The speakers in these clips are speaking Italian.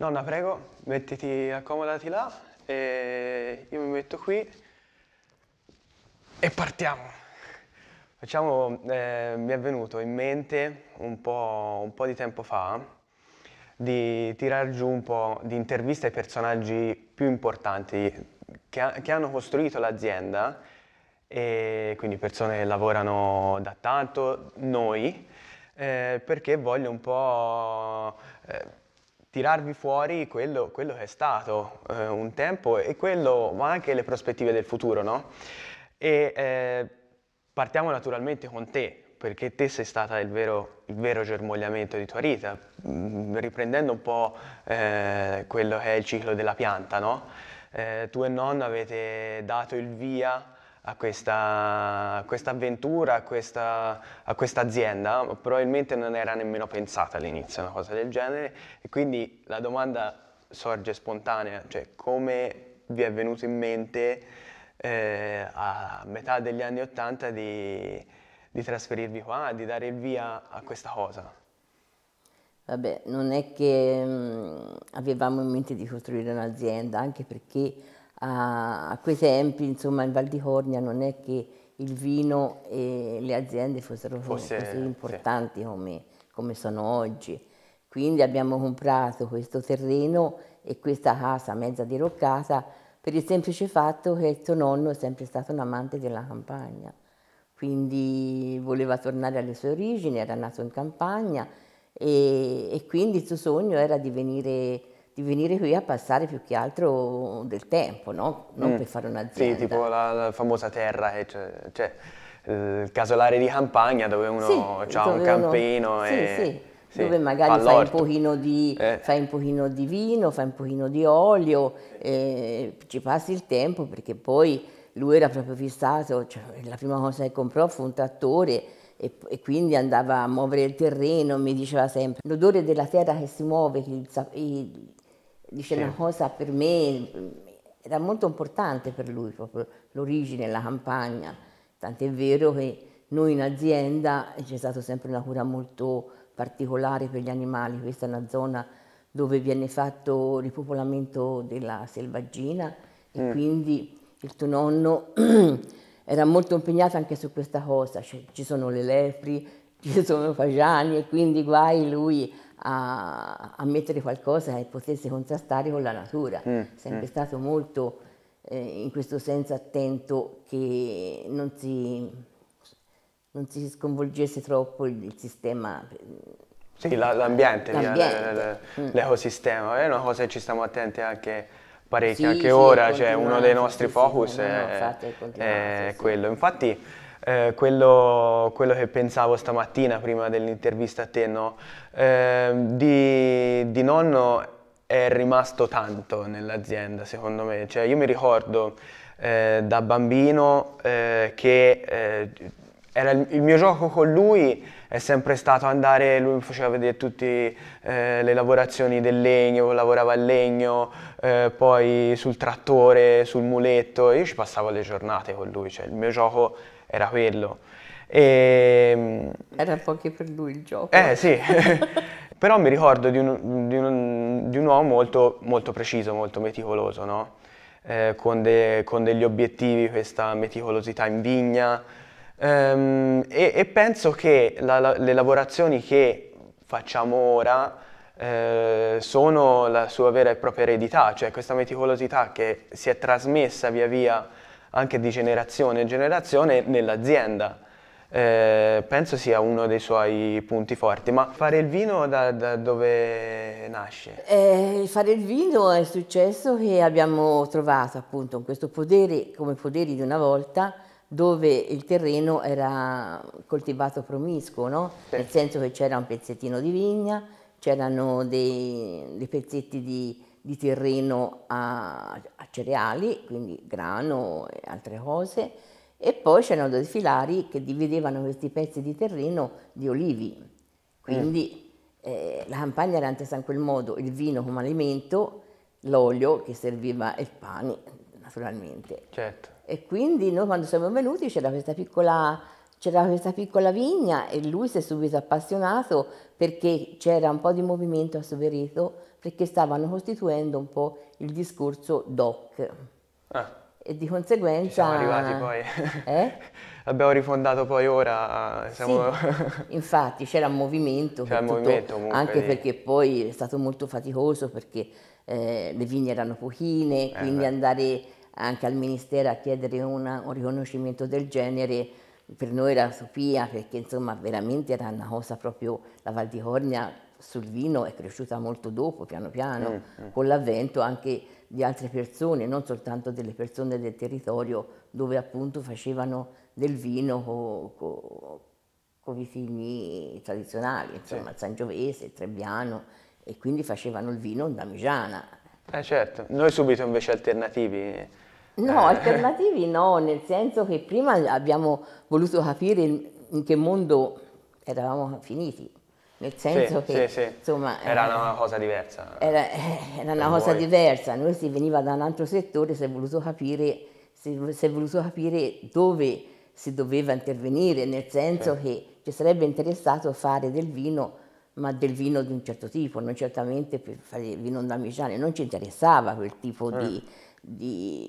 Nonna, prego, mettiti, accomodati là e io mi metto qui e partiamo. Facciamo, eh, mi è venuto in mente un po', un po', di tempo fa di tirar giù un po' di interviste ai personaggi più importanti che, ha, che hanno costruito l'azienda e quindi persone che lavorano da tanto, noi, eh, perché voglio un po' eh, tirarvi fuori quello, quello che è stato eh, un tempo e quello, ma anche le prospettive del futuro, no? E eh, partiamo naturalmente con te, perché te sei stata il vero, il vero germogliamento di tua vita, mm, riprendendo un po' eh, quello che è il ciclo della pianta, no? Eh, tu e nonno avete dato il via a questa, a questa avventura, a questa, a questa, azienda, probabilmente non era nemmeno pensata all'inizio una cosa del genere e quindi la domanda sorge spontanea, cioè come vi è venuto in mente eh, a metà degli anni Ottanta di, di trasferirvi qua, di dare il via a questa cosa? Vabbè, non è che mh, mm, avevamo in mente di costruire un'azienda, anche perché a, a quei tempi, insomma, in Val di Cornia non è che il vino e le aziende fossero Fosse, così importanti sì. come, come sono oggi. Quindi abbiamo comprato questo terreno e questa casa mezza diroccata per il semplice fatto che tuo nonno è sempre stato un amante della campagna. Quindi voleva tornare alle sue origini, era nato in campagna e, e quindi il suo sogno era di venire di venire qui a passare più che altro del tempo, no? non mm. per fare un'azienda. Sì, tipo la, la famosa terra, che eh, c'è, cioè, cioè eh, il casolare di campagna dove uno sì, ha un campino uno, e... Sì, sì. Sì, dove magari fai un, pochino di, eh. fai un pochino di vino, fai un pochino di olio, eh, ci passi il tempo perché poi lui era proprio fissato, cioè, la prima cosa che comprò fu un trattore e, quindi andava a muovere il terreno, mi diceva sempre l'odore della terra che si muove, il, dice sì. una cosa per me, mm, era molto importante per lui proprio l'origine, la campagna, tant'è vero che noi in azienda c'è stata sempre una cura molto particolare per gli animali, questa è una zona dove viene fatto il ripopolamento della selvaggina e mm. quindi il tuo nonno era molto impegnato anche su questa cosa, cioè, ci sono le lepri, ci sono i fagiani e quindi guai lui a, a mettere qualcosa che potesse contrastare con la natura, mm. sempre mm. stato molto eh, in questo senso attento che non si, non si sconvolgesse troppo il, il sistema sì, l'ambiente, mm. l'ecosistema, è una cosa che ci stiamo attenti anche parecchio, sì, anche sì, ora, cioè uno dei nostri sì, focus è, no, è, è quello. Infatti eh, quello, quello, che pensavo stamattina prima dell'intervista a te, no? eh, di, di, nonno è rimasto tanto nell'azienda, secondo me. Cioè, io mi ricordo eh, da bambino eh, che eh, il, il, mio gioco con lui è sempre stato andare, lui mi faceva vedere tutte eh, le lavorazioni del legno, lavorava il legno, eh, poi sul trattore, sul muletto, io ci passavo le giornate con lui, cioè il mio gioco era quello. E... Mm, era un po' anche per lui il gioco. Eh sì, però mi ricordo di un, di un, di un uomo molto, molto, preciso, molto meticoloso, no? eh, con, de, con, degli obiettivi, questa meticolosità in vigna. Ehm, e, e, penso che la, la, le lavorazioni che facciamo ora eh, sono la sua vera e propria eredità, cioè questa meticolosità che si è trasmessa via via anche di generazione in generazione nell'azienda. Eh, penso sia uno dei suoi punti forti, ma fare il vino da, da dove nasce? Eh, fare il vino è successo che abbiamo trovato appunto questo podere, come poderi di una volta, dove il terreno era coltivato promiscuo, no? nel senso che c'era un pezzettino di vigna, c'erano dei, dei pezzetti di, di terreno a, a cereali, quindi grano e altre cose, e poi c'erano dei filari che dividevano questi pezzi di terreno di olivi. Quindi mm. eh, la campagna era intesa in quel modo, il vino come alimento, l'olio che serviva e il pane, naturalmente. Certo. E quindi noi quando siamo venuti c'era questa piccola c'era questa piccola vigna e lui si è subito appassionato perché c'era un po' di movimento a Soverito perché stavano costituendo un po' il discorso DOC. Ah. E di conseguenza... Ci siamo arrivati poi. Eh? Abbiamo rifondato poi ora. Ah, siamo... Sì, infatti c'era un movimento, c'era tutto, movimento comunque, anche lì. perché poi è stato molto faticoso perché eh, le vigne erano pochine, eh, quindi beh. andare anche al Ministero a chiedere una, un riconoscimento del genere per noi era utopia perché insomma veramente era una cosa proprio, la Val di Cornia sul vino è cresciuta molto dopo, piano piano, mm, mm. con l'avvento anche di altre persone, non soltanto delle persone del territorio dove appunto facevano del vino con co, co vitigni tradizionali, insomma, sì. Sangiovese, Trebbiano, e quindi facevano il vino in damigiana. Eh certo, noi subito invece alternativi No, eh. alternativi no, nel senso che prima abbiamo voluto capire in che mondo eravamo finiti. Nel senso sì, che sì, sì. Insomma, era, eh, una cosa diversa. Era, eh, era una cosa voi. diversa, noi si veniva da un altro settore, si è voluto capire, si, si è voluto capire dove si doveva intervenire, nel senso che ci sarebbe interessato fare del vino ma del vino di un certo tipo, non certamente per fare vino damigiano, non ci interessava quel tipo eh. di di...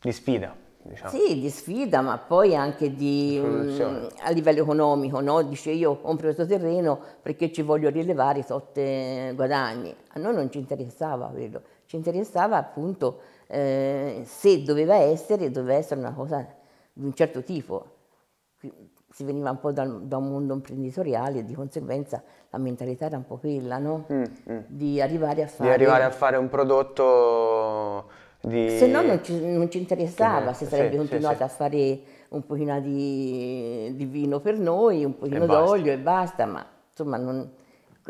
di sfida. Diciamo. Sì, di sfida, ma poi anche di, mh, mm, a livello economico, no? Dice io compro questo terreno perché ci voglio rilevare sotte eh, guadagni. A noi non ci interessava quello, ci interessava appunto eh, se doveva essere, doveva essere una cosa di un certo tipo. Si veniva un po' da, da un mondo imprenditoriale e di conseguenza la mentalità era un po' quella, no? Mm, mm. Di arrivare a fare... Di arrivare a fare un prodotto di... Se no non ci, non ci interessava, se sarebbe sì, continuato sì, a fare un pochino di, di, vino per noi, un pochino d'olio e basta, ma insomma non,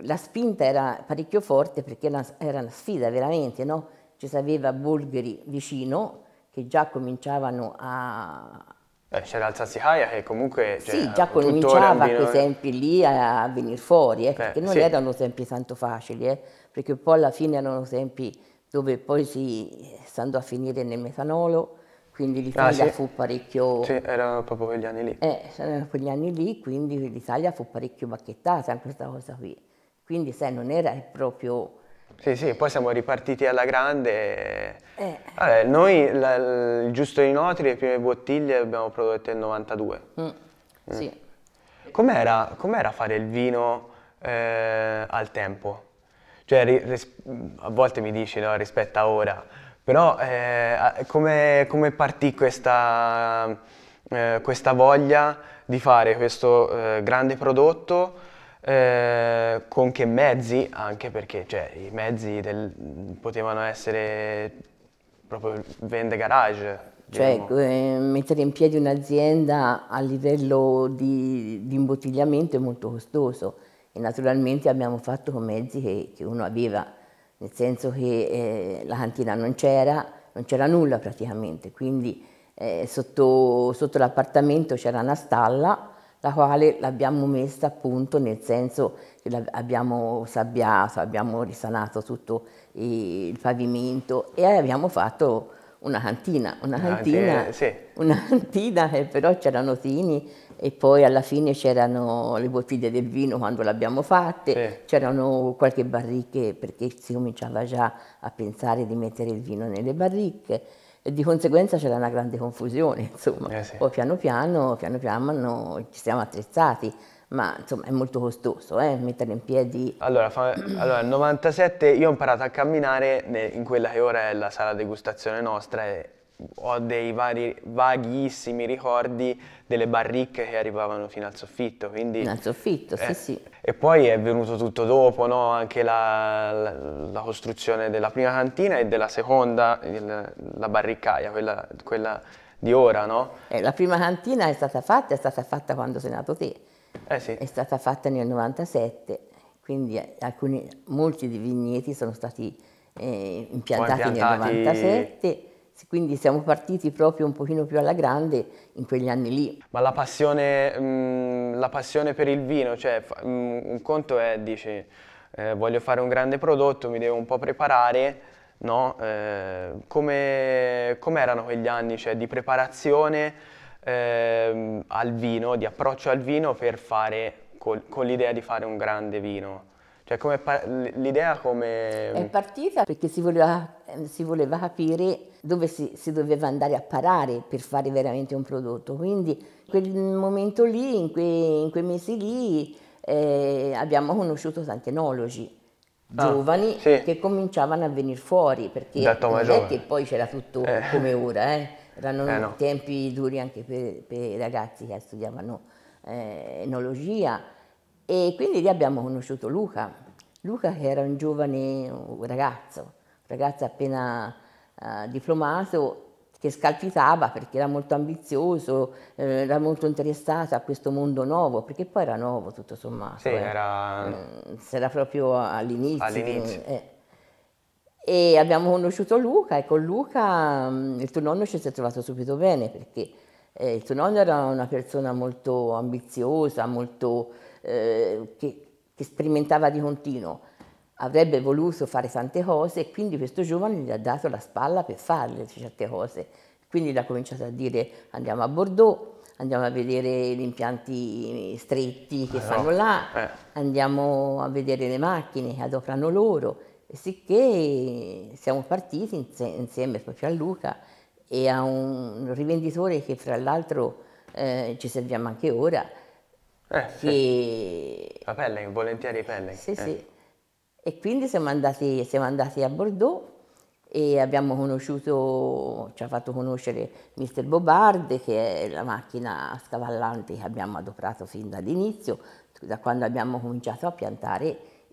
la spinta era parecchio forte perché era una, era una sfida veramente, no? Ci sapeva bulgari vicino che già cominciavano a... Eh, c'era l'Alsaziaia che comunque... sì, cioè, già cominciava quei tempi lì a, venire fuori, eh, perché eh, non erano tempi tanto facili, eh, perché poi alla fine erano tempi dove poi si andò a finire nel metanolo, quindi ah, l'Italia ah, sì. fu parecchio... Sì, erano proprio quegli anni lì. Eh, erano eh, quegli anni lì, quindi l'Italia fu parecchio bacchettata in questa cosa qui. Quindi sai, non era proprio... Sì, sì, poi siamo ripartiti alla grande. Eh. Vabbè, noi la, il giusto di Notri le prime bottiglie le abbiamo prodotte nel 92. Mm. Mm. Sì. Com'era, com fare il vino eh, al tempo? Cioè, ris- a volte mi dici, no, rispetta ora. Però eh, come, come, partì questa, eh, questa, voglia di fare questo eh, grande prodotto? Eh, con che mezzi? Anche perché cioè, i mezzi del, potevano essere proprio vende garage. Cioè, diciamo. Cioè, mettere in piedi un'azienda a livello di, di imbottigliamento è molto costoso e naturalmente abbiamo fatto con mezzi che, che uno aveva, nel senso che eh, la cantina non c'era, non c'era nulla praticamente, quindi eh, sotto, sotto l'appartamento c'era una stalla, la quale l'abbiamo messa appunto nel senso che abbiamo sabbiato, abbiamo risanato tutto il pavimento e abbiamo fatto una cantina, una ah, cantina, ah, sì, sì. Una cantina che però c'erano tini e poi alla fine c'erano le bottiglie del vino quando l'abbiamo fatte, sì. c'erano qualche barricche perché si cominciava già a pensare di mettere il vino nelle barricche e di conseguenza c'era una grande confusione, insomma. Eh sì. Poi piano piano, piano piano ci siamo attrezzati, ma insomma è molto costoso eh, mettere in piedi. Allora, fa... allora, nel 97 io ho imparato a camminare in quella che ora è la sala degustazione nostra e ho dei vari, vaghissimi ricordi delle barricche che arrivavano fino al soffitto. Quindi, al soffitto, eh, sì, sì. E poi è venuto tutto dopo, no? anche la, la, la, costruzione della prima cantina e della seconda, il, la barriccaia, quella, quella di ora, no? Eh, la prima cantina è stata fatta, è stata fatta quando sei nato te. Eh sì. È stata fatta nel 97, quindi alcuni, molti dei vigneti sono stati eh, impiantati nel 97 quindi siamo partiti proprio un pochino più alla grande in quegli anni lì. Ma la passione, mm, la passione per il vino, cioè mm, un conto è, dici, eh, voglio fare un grande prodotto, mi devo un po' preparare, no? Eh, come, erano quegli anni, cioè di preparazione ehm, al vino, di approccio al vino per fare, con l'idea di fare un grande vino? Cioè come l'idea come... È partita perché si voleva, ehm, si voleva capire dove si, si, doveva andare a parare per fare veramente un prodotto. Quindi quel momento lì, in quei, in quei mesi lì, eh, abbiamo conosciuto tanti enologi ah, giovani ah, sì. che cominciavano a venire fuori perché non è che poi c'era tutto eh. come ora, eh. erano eh no. tempi duri anche per, per, i ragazzi che studiavano eh, enologia e quindi lì abbiamo conosciuto Luca Luca che era un giovane un ragazzo, un ragazzo appena eh, diplomato che scalpitava perché era molto ambizioso, eh, era molto interessato a questo mondo nuovo, perché poi era nuovo tutto sommato. Sì, eh. era... Mm, si era proprio all'inizio. All'inizio. Eh. E abbiamo conosciuto Luca e con Luca mm, il tuo nonno ci si è trovato subito bene perché eh, il tuo nonno era una persona molto ambiziosa, molto, eh, che che sperimentava di continuo, avrebbe voluto fare tante cose e quindi questo giovane gli ha dato la spalla per farle certe cose. Quindi l'ha cominciato a dire andiamo a Bordeaux, andiamo a vedere gli impianti stretti che eh fanno no. là, eh. andiamo a vedere le macchine che adoprano loro. E sicché siamo partiti insieme proprio a Luca e a un rivenditore che fra l'altro eh, ci serviamo anche ora, eh, che... sì. La Pelle, volentieri Pelle. Sì, eh. sì. E quindi siamo andati, siamo andati, a Bordeaux e abbiamo conosciuto, ci ha fatto conoscere Mister Bobard, che è la macchina scavallante che abbiamo adoperato fin dall'inizio, da quando abbiamo cominciato a piantare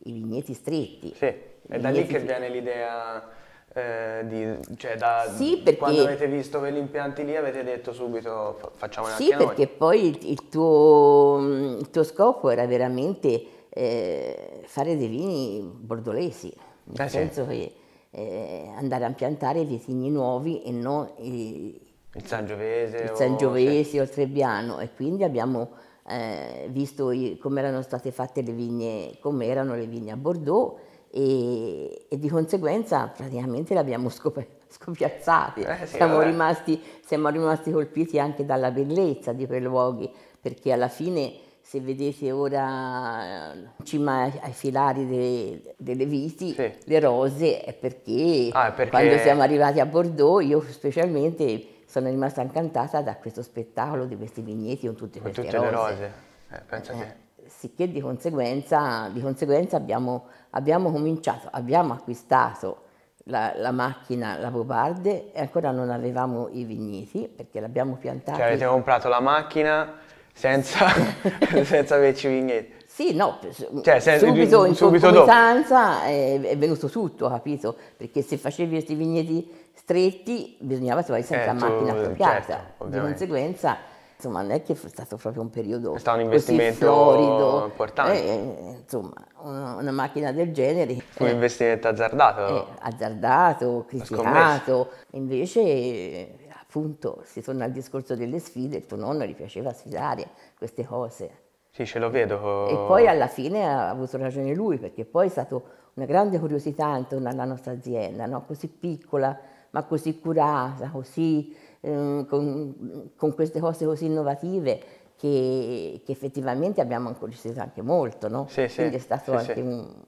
i vigneti stretti. Sì, è da lì che viene l'idea eh, di, cioè da, sì, perché, quando avete visto quegli impianti lì avete detto subito facciamone sì, anche noi. Sì, perché poi il, il, tuo, mm, il, tuo, scopo era veramente eh, fare dei vini bordolesi, eh nel eh senso sì. che eh, andare a piantare vitigni nuovi e non i, il Sangiovese, il Sangiovese o, cioè o il Trebbiano e quindi abbiamo eh, visto come erano state fatte le vigne, come erano le vigne a Bordeaux e, e, di conseguenza praticamente l'abbiamo scopiazzata. eh, sì, siamo, rimasti, siamo, rimasti, colpiti anche dalla bellezza di quei luoghi, perché alla fine se vedete ora in eh, cima ai filari de, delle viti, sì. le rose, è perché, ah, perché quando siamo arrivati a Bordeaux io specialmente sono rimasta incantata da questo spettacolo di questi vigneti con tutte, con tutte rose. le rose. Eh, eh sicché di conseguenza, di conseguenza abbiamo, abbiamo, cominciato, abbiamo acquistato la, la, macchina, la Bobarde, e ancora non avevamo i vigneti perché l'abbiamo piantata. Cioè avete comprato la macchina senza, senza averci i vigneti? Sì, no, cioè, se, subito in subito concomitanza è, è, venuto tutto, capito? Perché se facevi questi vigneti stretti bisognava trovare sempre eh, la macchina appropriata. Certo, di conseguenza insomma non è che è stato proprio un periodo è stato un investimento florido, importante. Eh, eh, insomma, una, una, macchina del genere. Un eh, investimento azzardato. Eh, azzardato, criticato, invece appunto si torna al discorso delle sfide, il tuo nonno gli piaceva sfidare queste cose. Sì, ce lo vedo. E poi alla fine ha avuto ragione lui, perché poi è stata una grande curiosità intorno alla nostra azienda, no? così piccola, ma così curata, così eh, con, con, queste cose così innovative che, che effettivamente abbiamo incuriosito anche molto, no? Sì, sì. Quindi è stato anche un...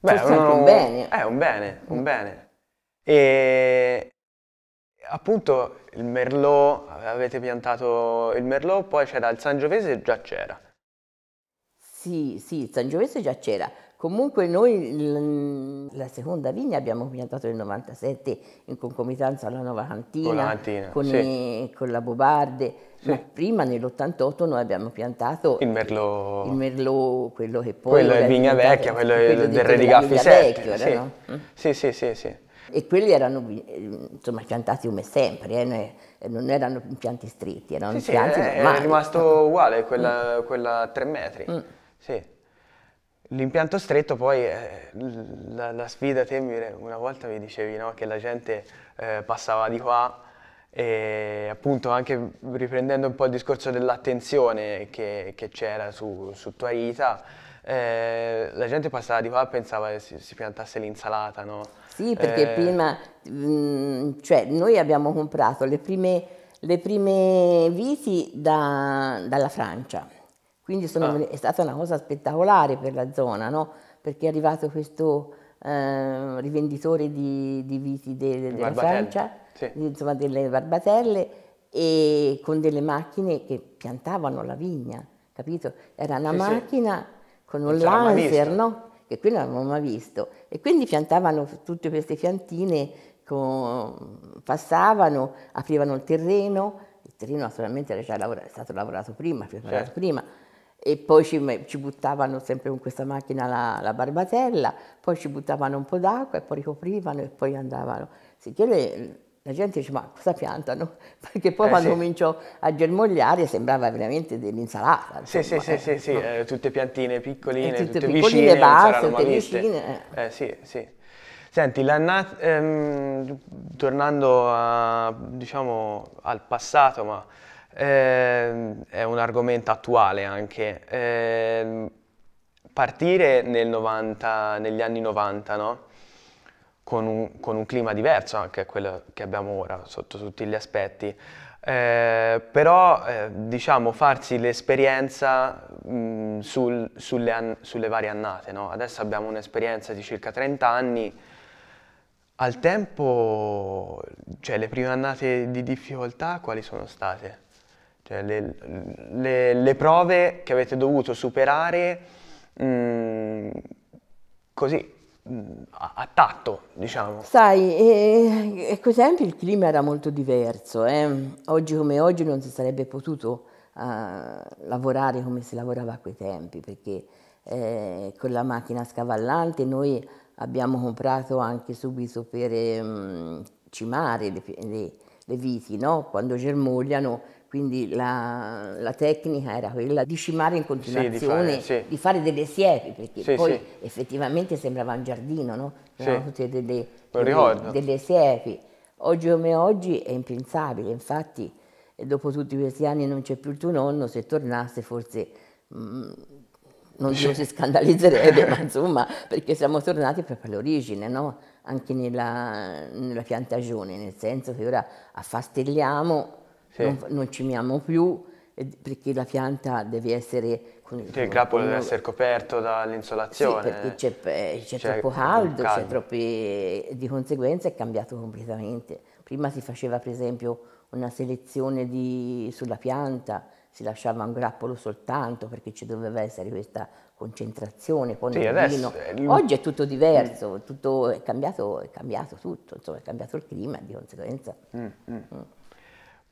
Beh, un, anche un... bene. È eh, un bene, un mm. bene. E appunto il Merlot, avete piantato il Merlot, poi c'era il Sangiovese, già c'era. Sì, sì, il Sangiovese già c'era. Comunque noi la seconda vigna abbiamo piantato nel 97 in concomitanza alla Nuova Cantina, con la, con, sì. con la Bobarde, sì. ma prima nell'88 noi abbiamo piantato il merlot, il merlot quello che poi... Quello è vigna vecchia, quello, quello del Re di Gaffi Vecchio, sì. No? Mm. sì, sì, sì, sì. E quelli erano insomma, piantati come sempre, eh? eh non erano impianti stretti, erano sì, impianti sì, eh, normali. È rimasto uguale quella, mm. quella a tre metri. Mm. Sì. L'impianto stretto poi, eh, la, la, sfida Temire, una volta mi dicevi no, che la gente eh, passava di qua e appunto anche riprendendo un po' il discorso dell'attenzione che, c'era su, su, tua vita, eh, la gente passava di qua e pensava che si, si piantasse l'insalata, no? Sì, perché eh, prima, mh, mm, cioè noi abbiamo comprato le prime, le prime viti da, dalla Francia quindi sono, ah. è stata una cosa spettacolare per la zona, no? perché è arrivato questo eh, rivenditore di, di viti de, de, della Francia, sì. insomma delle barbatelle, e con delle macchine che piantavano la vigna, capito? Era una sì, macchina sì. con un laser, no? che qui non avevamo mai visto. E quindi piantavano tutte queste piantine, con... passavano, aprivano il terreno, il terreno naturalmente era già lavorato, è stato lavorato prima, preparato certo. prima, e poi ci, ci, buttavano sempre con questa macchina la, la, barbatella, poi ci buttavano un po' d'acqua e poi ricoprivano e poi andavano. Sicché le, la gente dice ma cosa piantano? Perché poi eh, quando sì. cominciò a germogliare sembrava veramente dell'insalata. Sì, sì, sì, eh. sì, sì. No? Eh, tutte piantine piccoline, e eh, tutte, tutte piccoline, vicine, basse, tutte vicine. Eh. sì, sì. Senti, ehm, tornando a, diciamo, al passato, ma eh, è un argomento attuale anche. Eh, partire nel 90, negli anni 90, no? con, un, con un, clima diverso anche a quello che abbiamo ora, sotto tutti gli aspetti, ehm, eh, però diciamo farsi l'esperienza mh, sul, sulle, an- sulle, varie annate. No? Adesso abbiamo un'esperienza di circa 30 anni, al tempo, cioè le prime annate di difficoltà quali sono state? Cioè, le, le, le, prove che avete dovuto superare mh, mm, così, mm, a, a, tatto, diciamo. Sai, e, ecco esempio il clima era molto diverso. Eh? Oggi come oggi non si sarebbe potuto uh, lavorare come si lavorava a quei tempi, perché eh, con la macchina scavallante noi abbiamo comprato anche subito per um, cimare le, le, le viti, no? quando germogliano quindi la, la, tecnica era quella di scimare in continuazione, sì, di, fare, sì. di, fare, delle siepi, perché sì, poi effettivamente sembrava un giardino, no? Erano tutte delle, delle, delle, siepi. Oggi come oggi è impensabile, infatti dopo tutti questi anni non c'è più il tuo nonno, se tornasse forse... Mh, mm, non si scandalizzerebbe, ma insomma, perché siamo tornati proprio all'origine, no? anche nella, nella piantagione, nel senso che ora affastelliamo sì. non, non cimiamo più perché la pianta deve essere... Con, sì, il grappolo deve essere coperto dall'insolazione. Sì, perché c'è, eh, troppo caldo, caldo. Troppi, di conseguenza è cambiato completamente. Prima si faceva per esempio una selezione di, sulla pianta, si lasciava un grappolo soltanto perché ci doveva essere questa concentrazione, poi sì, adesso, Oggi è tutto diverso, mm. tutto è, cambiato, è cambiato tutto, insomma è cambiato il clima di conseguenza. Mm, mm. Mm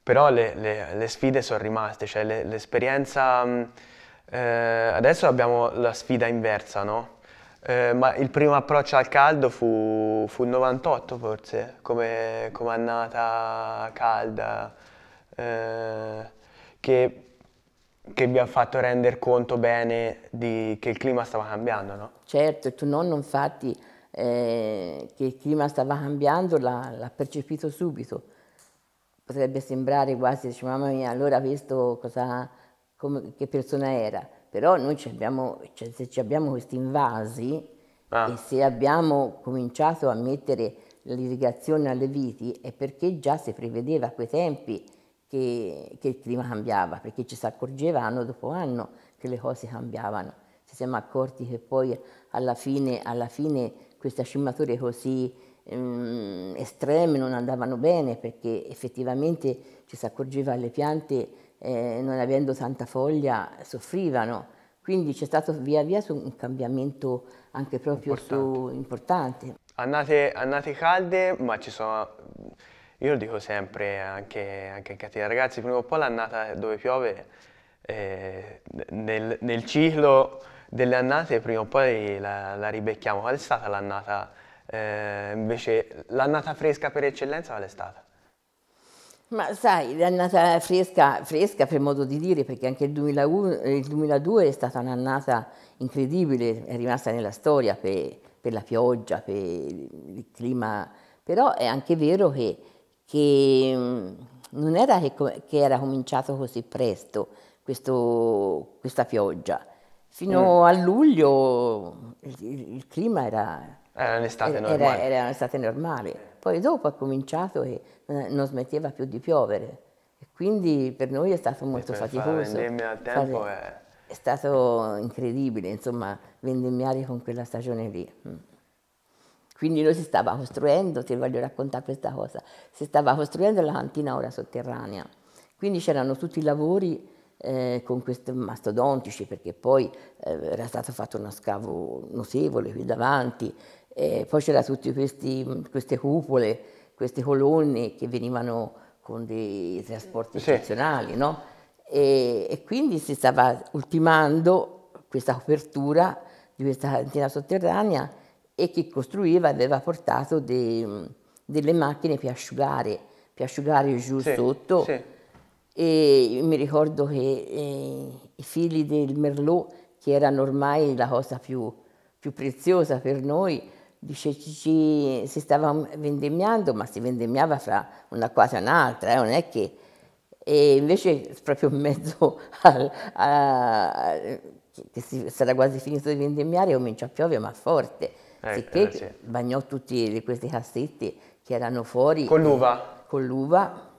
però le, le, le sfide sono rimaste, cioè le, l'esperienza... Mm, eh, adesso abbiamo la sfida inversa, no? Eh, ma il primo approccio al caldo fu, fu il 98 forse, come, come annata calda, eh, che, che, vi ha fatto rendere conto bene di, che il clima stava cambiando, no? Certo, tuo nonno infatti eh, che il clima stava cambiando l'ha, l'ha percepito subito potrebbe sembrare quasi, dice, mamma mia, allora questo cosa, come, che persona era. Però noi ci abbiamo, cioè, se ci abbiamo questi invasi ah. e se abbiamo cominciato a mettere l'irrigazione alle viti è perché già si prevedeva a quei tempi che, che il clima cambiava, perché ci si accorgeva anno dopo anno che le cose cambiavano. Ci siamo accorti che poi alla fine, alla fine queste scimature così Ehm, estreme non andavano bene perché effettivamente ci si accorgeva che le piante eh, non avendo tanta foglia soffrivano. Quindi c'è stato via via un cambiamento anche proprio importante. Su, importante. Annate, annate, calde, ma ci sono, io lo dico sempre anche, anche in cattiva, ragazzi, prima o poi l'annata dove piove, eh, nel, nel, ciclo delle annate prima o poi la, la ribecchiamo. Qual è stata l'annata? Eh, invece l'annata fresca per eccellenza qual è stata? Ma sai, l'annata fresca, fresca per modo di dire, perché anche il, 2001, il 2002 è stata un'annata incredibile, è rimasta nella storia per, per, la pioggia, per il clima, però è anche vero che, che mm, non era che, che, era cominciato così presto questo, questa pioggia. Fino mm. a luglio il, il clima era era un'estate normale. Era, era un'estate normale. Poi dopo ha cominciato e eh, non smetteva più di piovere. E quindi per noi è stato molto faticoso. Al tempo fare... è... è stato incredibile, insomma, vendemmiare con quella stagione lì. Mm. Quindi noi si stava costruendo, ti voglio raccontare questa cosa, si stava costruendo la cantina ora sotterranea. Quindi c'erano tutti i lavori eh, con questi mastodontici, perché poi eh, era stato fatto uno scavo notevole qui davanti, eh, poi c'erano tutte queste cupole, queste colonne che venivano con dei trasporti sì. eccezionali, no? e, e, quindi si stava ultimando questa copertura di questa cantina sotterranea e chi costruiva aveva portato dei, delle macchine per asciugare, per asciugare giù sì. sotto. Sì. E mi ricordo che eh, i figli del Merlot, che erano ormai la cosa più, più preziosa per noi, dice Cici, si stava vendemmiando, ma si vendemmiava fra una cosa e un'altra, eh, non è che... E invece proprio in mezzo al, a, che si, sarà quasi finito di vendemmiare cominciò a piovere, ma forte. Eh, sicché eh, sì. bagnò tutti questi cassetti che erano fuori. Con l'uva? Con l'uva.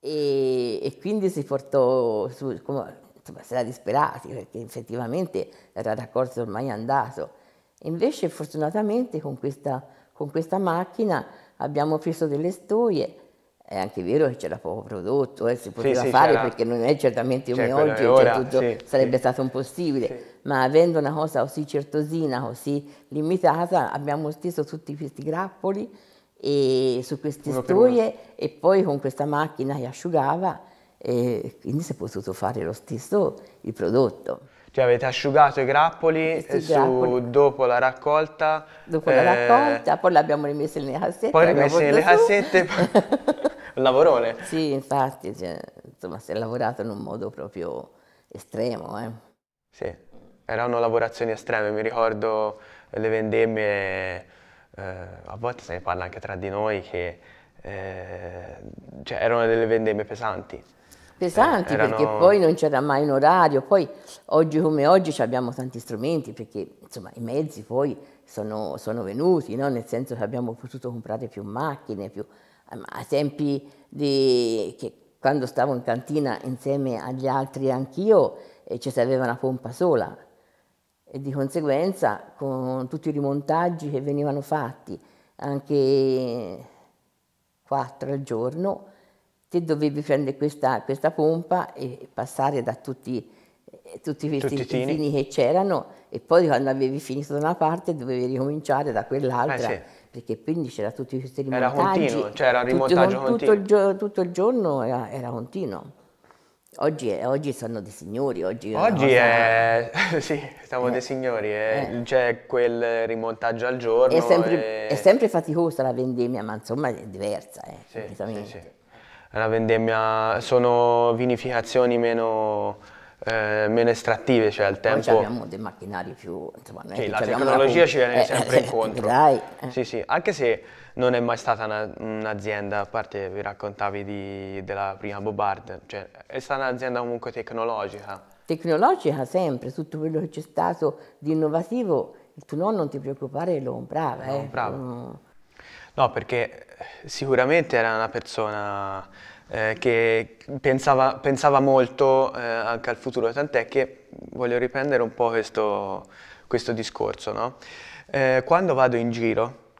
E, e, quindi si portò su, come, insomma, si era disperati perché effettivamente era raccolto ormai andato Invece fortunatamente con questa, con questa macchina abbiamo preso delle stoie, è anche vero che c'era poco prodotto, eh, si poteva sì, sì, fare perché non è certamente come cioè, oggi, ora, cioè, tutto sì, sarebbe stato impossibile, ma avendo una cosa così certosina, così limitata, abbiamo steso tutti questi grappoli e su queste uno storie e poi con questa macchina che asciugava e eh, quindi si è potuto fare lo stesso il prodotto. Cioè avete asciugato i grappoli, su, grappoli. dopo la raccolta. Dopo eh, la raccolta, poi li abbiamo rimessi nelle cassette. Poi rimessi nelle cassette. Un lavorone. Sì, infatti, cioè, insomma, si è lavorato in un modo proprio estremo. Eh. Sì, erano lavorazioni estreme, mi ricordo le vendemmie, eh, a volte se ne parla anche tra di noi, che eh, cioè, erano delle vendemmie pesanti pesanti eh, erano... perché poi non c'era mai un orario, poi oggi come oggi abbiamo tanti strumenti perché insomma i mezzi poi sono, sono venuti, no? nel senso che abbiamo potuto comprare più macchine, più, a tempi di, che quando stavo in cantina insieme agli altri anch'io e eh, ci serviva una pompa sola e di conseguenza con tutti i rimontaggi che venivano fatti anche quattro al giorno te dovevi prendere questa, questa pompa e passare da tutti, eh, tutti questi tutti che c'erano e poi quando avevi finito da una parte dovevi ricominciare da quell'altra. Eh sì perché quindi c'era tutti questi rimontaggi. Era continuo, cioè era un rimontaggio tutto, continuo. Tutto il, tutto il giorno era, era continuo. Oggi, è, oggi, sono dei signori. Oggi, oggi è... è... sì, siamo eh. dei signori. È... Eh. eh. C'è quel rimontaggio al giorno. Sempre, è sempre, faticosa la vendemmia, ma insomma è diversa. Eh, sì, sì, sì è una vendemmia, sono vinificazioni meno, eh, meno estrattive, cioè al tempo... Poi abbiamo dei macchinari più... Insomma, sì, la tecnologia la... ci viene eh, sempre eh, incontro. Dai. Eh. Sì, sì, anche se non è mai stata un'azienda, a parte vi raccontavi di, della prima Bobard, cioè è stata un'azienda comunque tecnologica. Tecnologica sempre, tutto quello che c'è stato di innovativo, il tuo non ti preoccupare lo comprava. Lo comprava. Mm. No, perché sicuramente era una persona eh, che pensava, pensava molto eh, anche al futuro, tant'è che voglio riprendere un po' questo, questo discorso. No? Eh, quando vado in giro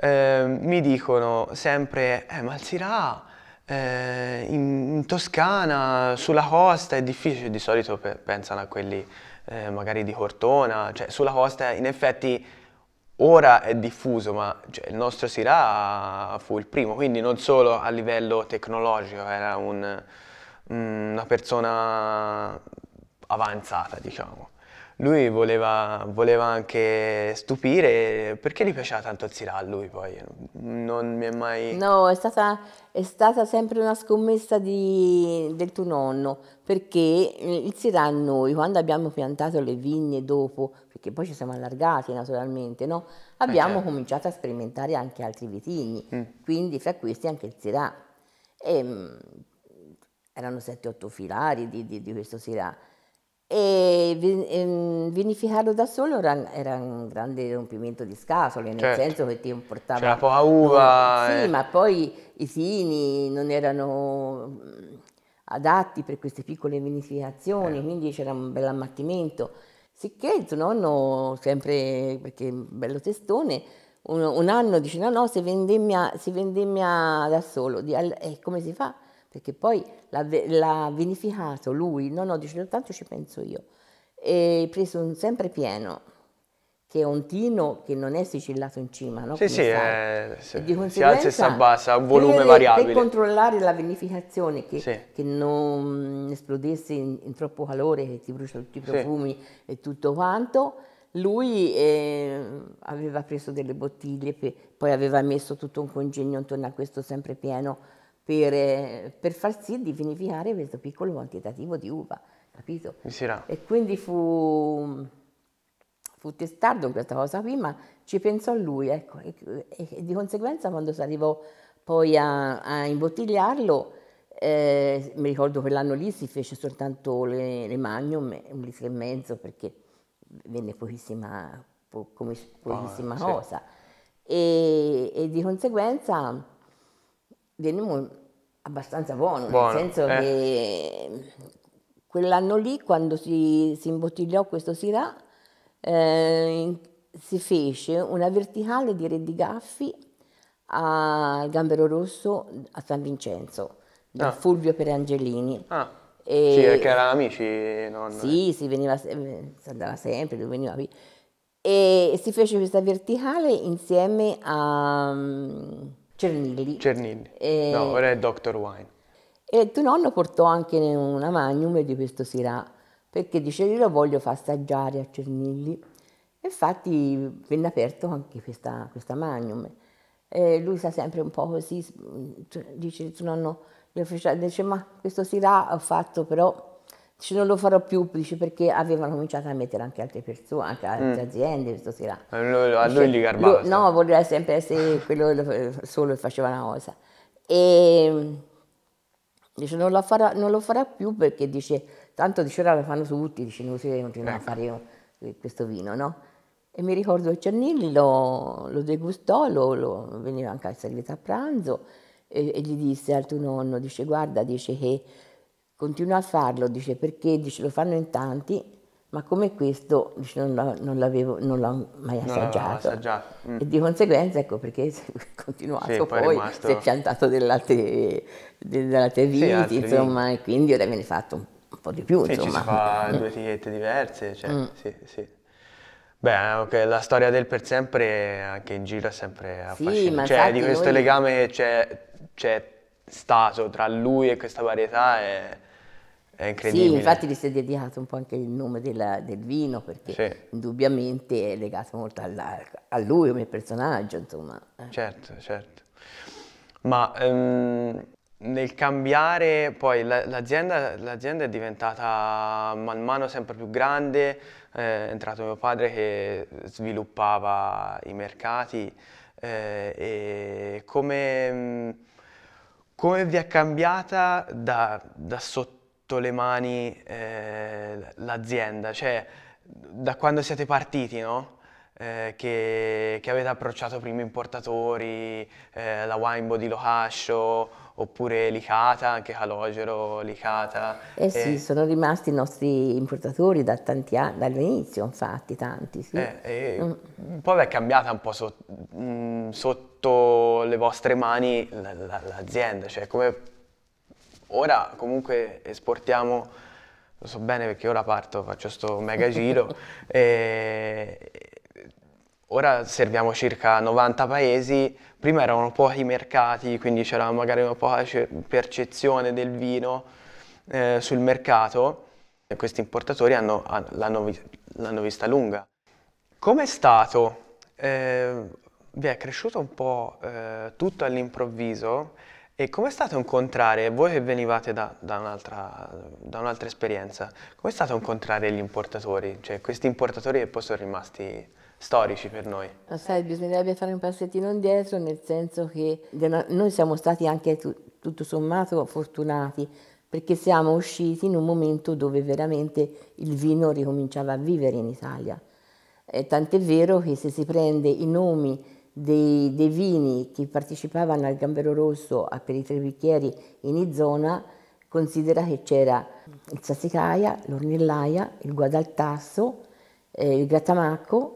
ehm, mi dicono sempre, eh, ma il Sirà eh, in, in, Toscana, sulla costa è difficile, di solito pe pensano a quelli eh, magari di Cortona, cioè sulla costa in effetti ora è diffuso, ma cioè, il nostro Sira fu il primo, quindi non solo a livello tecnologico, era un, mm, una persona avanzata, diciamo lui voleva, voleva, anche stupire, perché gli piaceva tanto il Sirà a lui poi, non mi è mai... No, è stata, è stata sempre una scommessa di, del tuo nonno, perché eh, il Zirà noi, quando abbiamo piantato le vigne dopo, perché poi ci siamo allargati naturalmente, no? abbiamo eh, okay. Certo. cominciato a sperimentare anche altri vitigni, mm. quindi fra questi anche il Zirà. E, ehm, erano 7-8 filari di, di, di questo Zirà e ehm, vinificarlo da solo era, era, un grande rompimento di scatole, nel certo. senso che ti importava... C'era poca uva... Sì, eh. ma poi i fini non erano mm, adatti per queste piccole vinificazioni, eh. quindi c'era un bel ammattimento. Sicché tuo nonno, sempre perché è un bello testone, un, un anno dice no no, si vendemmia, si vendemmia da solo, e eh, come si fa? perché poi l'ha, l'ha vinificato lui, no, no, dice tanto ci penso io, e preso un sempre pieno, che è un tino che non è sicillato in cima, no? Sì, Come sì, eh, sì. Di si alza e si abbassa, un volume per, variabile. Per controllare la vinificazione, che, sì. che non esplodesse in, in, troppo calore, che ti brucia tutti i profumi sì. e tutto quanto, lui eh, aveva preso delle bottiglie, poi aveva messo tutto un congegno intorno a questo sempre pieno, per, eh, per far sì di vinificare questo piccolo quantitativo di uva, capito? E quindi fu, fu testardo in questa cosa qui, ma ci pensò lui, ecco, e, e, e di conseguenza quando si arrivò poi a, a imbottigliarlo, eh, mi ricordo quell'anno lì si fece soltanto le, le magnum, un litro e mezzo, perché venne pochissima, po, come, ah, pochissima ah, cosa. Sì. E, e, di conseguenza venimmo abbastanza buono, buono nel senso eh. che mm, quell'anno lì quando si, si imbottigliò questo Sirà eh, si fece una verticale di Gaffi al Gambero Rosso a San Vincenzo da ah. Fulvio Angelini ah. E sì, perché erano amici. Non... Sì, si, veniva, si andava sempre, lui veniva qui. E si fece questa verticale insieme a mm, Cernilli. Cernilli. E... No, ora è Dr. Wine. E tuo nonno portò anche una magnum di questo sirà, perché dice io lo voglio far assaggiare a Cernilli. Infatti venne aperto anche questa, questa magnum. E lui sa sempre un po' così, cioè dice tuo nonno, fece, dice ma questo sirà ho fatto però Dice, non lo farò più, dice, perché avevano cominciato a mettere anche altre persone, anche mm. altre mm. aziende, questo sì A lui, gli garbava. No, voleva sempre essere quello solo che faceva una cosa. E dice, non lo farà, non lo farà più perché dice, tanto dice, ora lo fanno tutti, dice, non si deve continuare ecco. a fare eh, questo vino, no? E mi ricordo che Cernilli lo, lo degustò, lo, lo, veniva anche servito a pranzo e, e gli disse al tuo nonno, dice, guarda, dice che Continua a farlo, dice, perché dice, lo fanno in tanti, ma come questo dice, non, non, l'avevo, non l'ho mai assaggiato. assaggiato. Mm. E di conseguenza, ecco perché continuato sì, poi, poi rimasto... si è piantato della, te, sì, insomma, e quindi ora viene fatto un, po' di più, sì, insomma. ci si fa mm. due etichette diverse, cioè, mm. sì, sì. Beh, okay, la storia del per sempre anche in giro è sempre affascinante. Sì, cioè, di questo noi... legame c'è, c'è, stato tra lui e questa varietà è è incredibile. Sì, infatti gli si è dedicato un po' anche il nome della, del vino, perché sì. indubbiamente è legato molto alla, a lui come personaggio, insomma. Eh. Certo, certo. Ma um, nel cambiare, poi l'azienda, l'azienda è diventata man mano sempre più grande, eh, è entrato mio padre che sviluppava i mercati, eh, e come, come vi è cambiata da, da sotto sotto le mani eh, l'azienda, cioè da quando siete partiti, no? Eh, che, che, avete approcciato prima importatori, eh, la Winebo di Lohascio, oppure Licata, anche Calogero, Licata. Eh sì, eh, sono rimasti i nostri importatori da tanti anni, dall'inizio infatti, tanti. Sì. Eh, mm. Poi è cambiata un po' so, mh, mm, sotto le vostre mani l'azienda, cioè come Ora comunque esportiamo, lo so bene perché ora parto, faccio sto mega giro, e ora serviamo circa 90 paesi, prima erano pochi mercati, quindi c'era magari una poca percezione del vino eh, sul mercato e questi importatori l'hanno, vista lunga. Com'è stato? Eh, vi è cresciuto un po' eh, tutto all'improvviso e come è stato incontrare, voi che venivate da, da un'altra un esperienza, è stato incontrare gli importatori, cioè questi importatori che poi sono rimasti storici per noi? Ma sai, bisognerebbe fare un passettino indietro, nel senso che noi siamo stati anche tu, tutto sommato fortunati, perché siamo usciti in un momento dove veramente il vino ricominciava a vivere in Italia. Eh, tant'è vero che se si prende i nomi dei, dei, vini che partecipavano al Gambero Rosso a per i tre bicchieri in Izzona, considera che c'era il Sassicaia, l'Ornellaia, il Guadaltasso, eh, il Grattamacco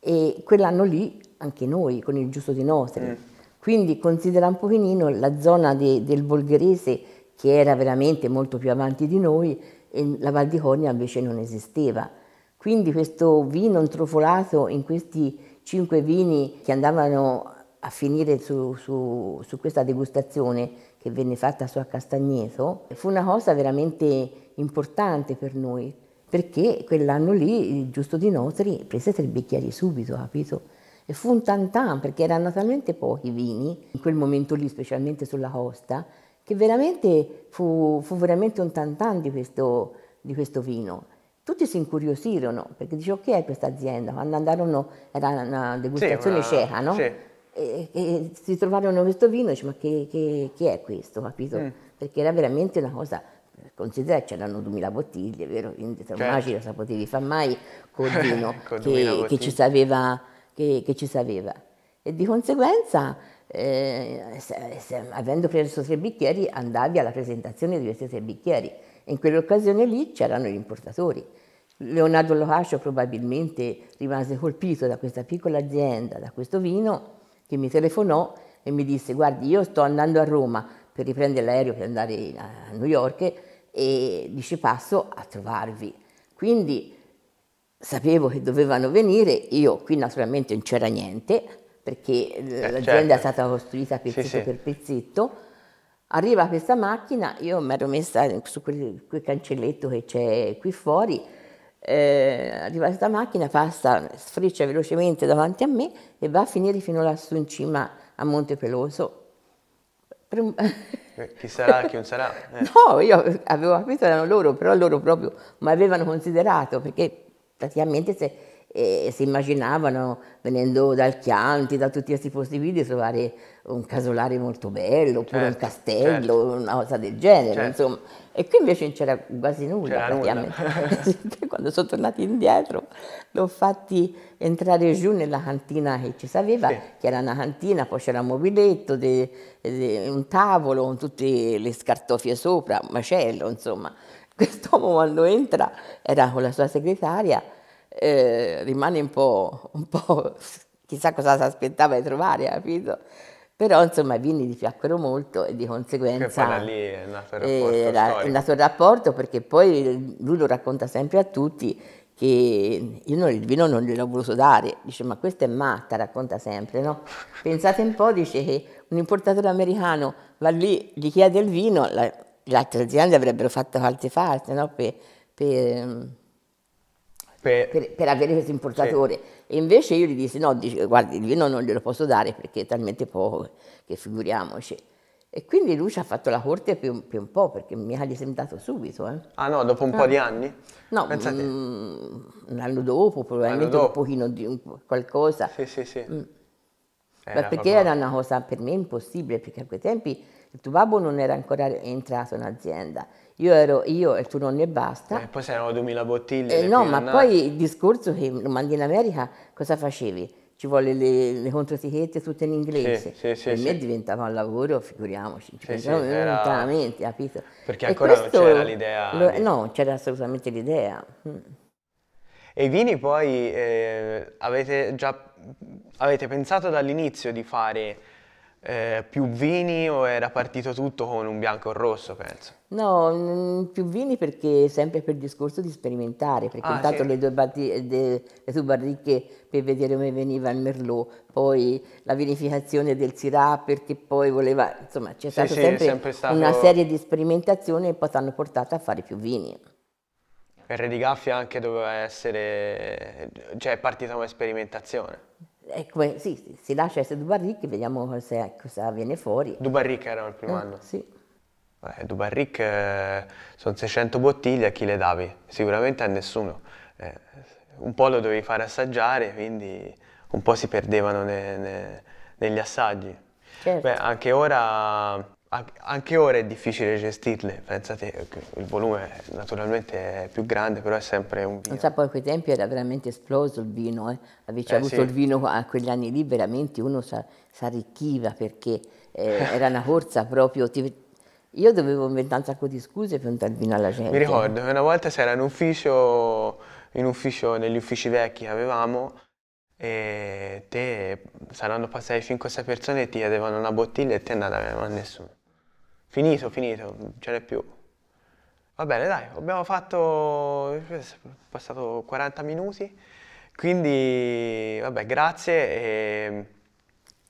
e quell'anno lì anche noi con il Giusto di Notri. Mm. Quindi considera un pochino la zona de, del Volgherese che era veramente molto più avanti di noi e la Val di Cornia invece non esisteva. Quindi questo vino intrufolato in questi cinque vini che andavano a finire su, su, su, questa degustazione che venne fatta su a Castagneto, fu una cosa veramente importante per noi, perché quell'anno lì il giusto di Notri prese tre bicchieri subito, capito? E fu un tantan, perché erano talmente pochi i vini, in quel momento lì, specialmente sulla costa, che veramente fu, fu veramente un tantan di questo, di questo vino tutti si incuriosirono perché dicevo chi è questa azienda? Quando andarono, era una degustazione sì, una... cieca, no? Sì. E, e, si trovarono questo vino e dice ma che, che, chi è questo, capito? Mm. Perché era veramente una cosa, considerate che c'erano 2000 bottiglie, vero? Quindi te lo certo. immagini cosa potevi fare mai col vino che, che, ci sapeva, che, che, ci sapeva, E di conseguenza, eh, se, se, avendo preso tre bicchieri, andavi alla presentazione di questi tre bicchieri in quell'occasione lì c'erano gli importatori. Leonardo Locascio probabilmente rimase colpito da questa piccola azienda, da questo vino, che mi telefonò e mi disse guardi io sto andando a Roma per riprendere l'aereo per andare a New York e dice passo a trovarvi. Quindi sapevo che dovevano venire, io qui naturalmente non c'era niente perché eh, l'azienda certo. è stata costruita pezzetto sì, per pezzitto. Arriva questa macchina, io mi ero messa su quel, quel cancelletto che c'è qui fuori, eh, arriva questa macchina, passa, sfreccia velocemente davanti a me e va a finire fino lassù in cima a Monte Peloso. Per... Eh, chi sarà, chi non sarà? Eh. No, io avevo capito erano loro, però loro proprio mi avevano considerato perché praticamente se, eh, si immaginavano venendo dal Chianti, da tutti questi posti qui di trovare un casolare molto bello, oppure certo, un castello, certo. una cosa del genere, certo. insomma. E qui invece non c'era quasi nulla, praticamente. Nulla. Quando sono tornati indietro, l'ho fatti entrare giù nella cantina che ci sapeva, sì. che era una cantina, poi c'era un mobiletto, de, de, un tavolo con tutte le scartofie sopra, un macello, insomma. Quest'uomo quando entra, era con la sua segretaria, eh, rimane un po', un po' chissà cosa si aspettava di trovare, capito? Però insomma i vini gli piacquero molto e di conseguenza lì è nato il eh, rapporto, era, è nato il rapporto perché poi lui lo racconta sempre a tutti che io non, il vino non gliel'ho voluto dare, dice ma questa è matta, racconta sempre, no? Pensate un po', dice che un importatore americano va lì, gli chiede il vino, la, le altre aziende avrebbero fatto altre false, no? Per, per, per, per avere questo importatore. Sì. E invece io gli dissi, no, dice, guardi, io vino non glielo posso dare perché è talmente poco che figuriamoci. E quindi lui ci ha fatto la corte più, più un po', perché mi ha risentato subito. Eh. Ah no, dopo un ah. po' di eh. anni? No, Pensate. Mm, un anno dopo, probabilmente anno dopo. un pochino di un, qualcosa. Sì, sì, sì. Mm. Era perché proprio... era una cosa per me impossibile, perché a quei tempi il tuo babbo non era ancora entrato in azienda. Io ero io e tu non nonno e basta. E eh, poi c'erano 2000 bottiglie. Eh, no, ma poi il discorso che mandi in America cosa facevi? Ci vuole le, le controtichette tutte in inglese. Sì, sì, per sì, me diventava un lavoro, figuriamoci, ci sì, sì, era... lontanamente, capito? Perché ancora non c'era l'idea. Lo, di... No, c'era assolutamente l'idea. Mm. E i vini poi eh, avete già avete pensato dall'inizio di fare eh, più vini o era partito tutto con un bianco e un rosso, penso? No, più vini perché sempre per il discorso di sperimentare, perché ah, intanto sì. le, due barri- de- le due barricche per vedere come veniva il merlot, poi la vinificazione del Syrah perché poi voleva, insomma c'è stata sì, sì, sempre, sempre stato... una serie di sperimentazioni e poi ti hanno portato a fare più vini. Il Re di Gaffia anche doveva essere, cioè è partita come sperimentazione. Ecco, sì, si lascia essere Dubarric, vediamo cosa, cosa viene fuori. Dubarric era il primo eh, anno? Sì. Eh, Dubarric eh, sono 600 bottiglie, a chi le davi? Sicuramente a nessuno. Eh, un po' lo dovevi fare assaggiare, quindi un po' si perdevano ne, ne, negli assaggi. Certo. Beh, anche ora anche ora è difficile gestirle, pensate, che il volume naturalmente è più grande, però è sempre un vino. Non so, poi a quei tempi era veramente esploso il vino, eh. avete eh, avuto sì. il vino a quegli anni lì, veramente uno si arricchiva perché eh, era una corsa proprio, io dovevo inventare un sacco di scuse per andare tal vino alla gente. Mi ricordo che una volta c'era in ufficio, in ufficio, negli uffici vecchi che avevamo, e te saranno passate 5-6 persone e ti chiedevano una bottiglia e te non avevano nessuno. Finito, finito, non ce n'è più. Va bene, dai, abbiamo fatto, è passato 40 minuti, quindi vabbè, grazie e...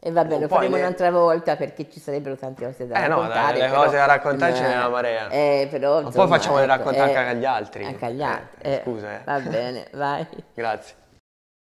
E va bene, lo faremo le... un'altra volta perché ci sarebbero tante cose da eh raccontare. Eh no, le però, cose da raccontare eh, ce n'è una marea. Eh, però, insomma, poi facciamole ecco, raccontare eh, anche agli altri. Anche agli altri. Eh, eh scusa, eh. Va bene, vai. grazie.